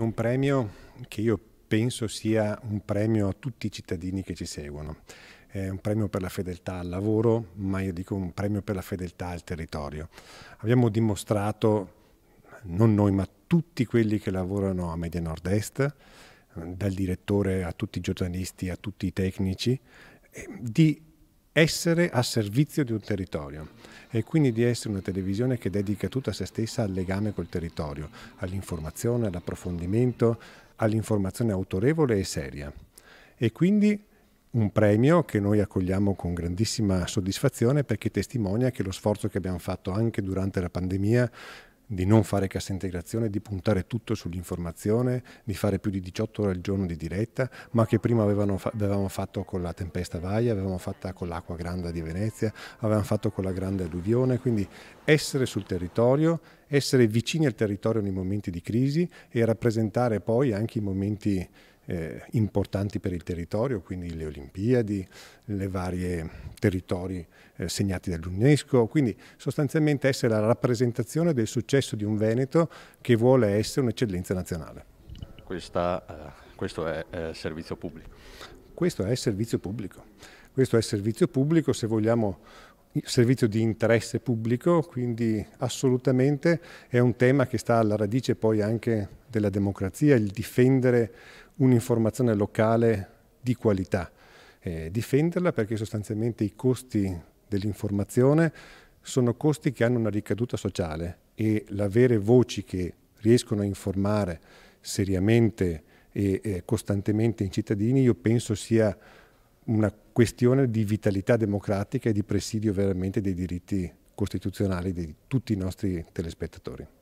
È un premio che io penso sia un premio a tutti i cittadini che ci seguono. È un premio per la fedeltà al lavoro, ma io dico un premio per la fedeltà al territorio. Abbiamo dimostrato, non noi, ma tutti quelli che lavorano a Media Nord-Est, dal direttore a tutti i giornalisti, a tutti i tecnici, eh, di essere a servizio di un territorio e quindi di essere una televisione che dedica tutta se stessa al legame col territorio, all'informazione, all'approfondimento, all'informazione autorevole e seria. E quindi un premio che noi accogliamo con grandissima soddisfazione perché testimonia che lo sforzo che abbiamo fatto anche durante la pandemia di non fare cassa integrazione, di puntare tutto sull'informazione, di fare più di 18 ore al giorno di diretta, ma che prima avevano, avevamo fatto con la tempesta Vaia, avevamo fatto con l'acqua grande di Venezia, avevamo fatto con la grande alluvione, quindi essere sul territorio, essere vicini al territorio nei momenti di crisi e rappresentare poi anche i momenti eh, importanti per il territorio, quindi le Olimpiadi, le varie territori eh, segnati dall'UNESCO, quindi sostanzialmente essere la rappresentazione del successo di un Veneto che vuole essere un'eccellenza nazionale. Questa, eh, questo è eh, servizio pubblico. Questo è servizio pubblico. Questo è servizio pubblico, se vogliamo servizio di interesse pubblico, quindi assolutamente è un tema che sta alla radice poi anche della democrazia il difendere un'informazione locale di qualità. Eh, difenderla perché sostanzialmente i costi dell'informazione sono costi che hanno una ricaduta sociale e l'avere voci che riescono a informare seriamente e eh, costantemente i cittadini io penso sia una questione di vitalità democratica e di presidio veramente dei diritti costituzionali di tutti i nostri telespettatori.